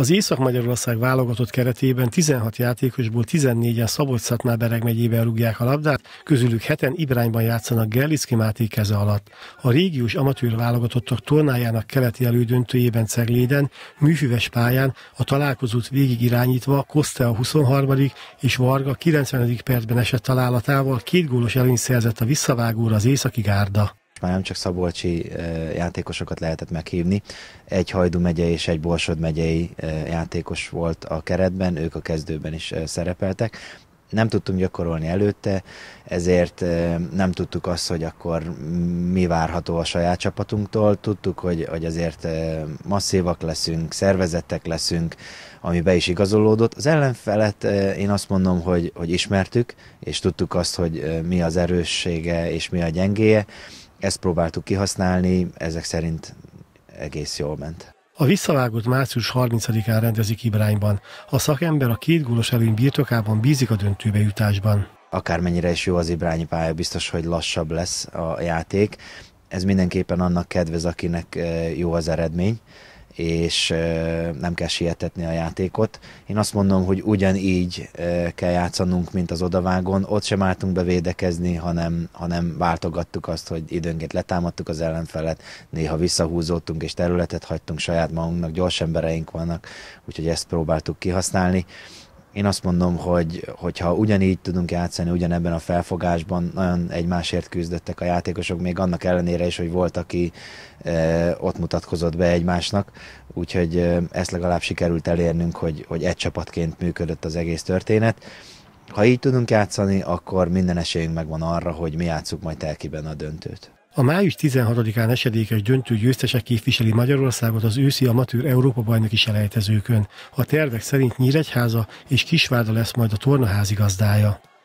Az Észak-Magyarország válogatott keretében 16 játékosból 14-en szabolcs bereg megyében rúgják a labdát, közülük heten Ibrányban játszanak Gerlicki Máté keze alatt. A régiós amatőr válogatottak tornájának keleti elődöntőjében Cegléden, műfüves pályán a találkozót végig irányítva Koszte a 23. és Varga 90. percben esett találatával két gólos előny szerzett a visszavágóra az északi gárda már nem csak szabolcsi játékosokat lehetett meghívni. Egy Hajdú megyei és egy Borsod megyei játékos volt a keretben, ők a kezdőben is szerepeltek. Nem tudtunk gyakorolni előtte, ezért nem tudtuk azt, hogy akkor mi várható a saját csapatunktól. Tudtuk, hogy, hogy azért masszívak leszünk, szervezettek leszünk, ami be is igazolódott. Az ellenfelet én azt mondom, hogy, hogy ismertük, és tudtuk azt, hogy mi az erőssége és mi a gyengéje ezt próbáltuk kihasználni, ezek szerint egész jól ment. A visszavágót március 30-án rendezik Ibrányban. A szakember a két gólos előny birtokában bízik a döntőbe jutásban. Akármennyire is jó az Ibrányi pálya, biztos, hogy lassabb lesz a játék. Ez mindenképpen annak kedvez, akinek eh, jó az eredmény és nem kell sietetni a játékot. Én azt mondom, hogy ugyanígy kell játszanunk, mint az odavágon. Ott sem álltunk be védekezni, hanem, hanem váltogattuk azt, hogy időnként letámadtuk az ellenfelet, néha visszahúzódtunk és területet hagytunk saját magunknak, gyors embereink vannak, úgyhogy ezt próbáltuk kihasználni. Én azt mondom, hogy hogyha ugyanígy tudunk játszani, ugyanebben a felfogásban nagyon egymásért küzdöttek a játékosok, még annak ellenére is, hogy volt, aki e, ott mutatkozott be egymásnak, úgyhogy e, ezt legalább sikerült elérnünk, hogy, hogy egy csapatként működött az egész történet. Ha így tudunk játszani, akkor minden esélyünk megvan arra, hogy mi játsszuk majd telkiben a döntőt. A május 16-án esedékes döntő győztese képviseli Magyarországot az őszi amatőr Európa-bajnoki selejtezőkön. A tervek szerint Nyíregyháza és Kisvárda lesz majd a torna házigazdája.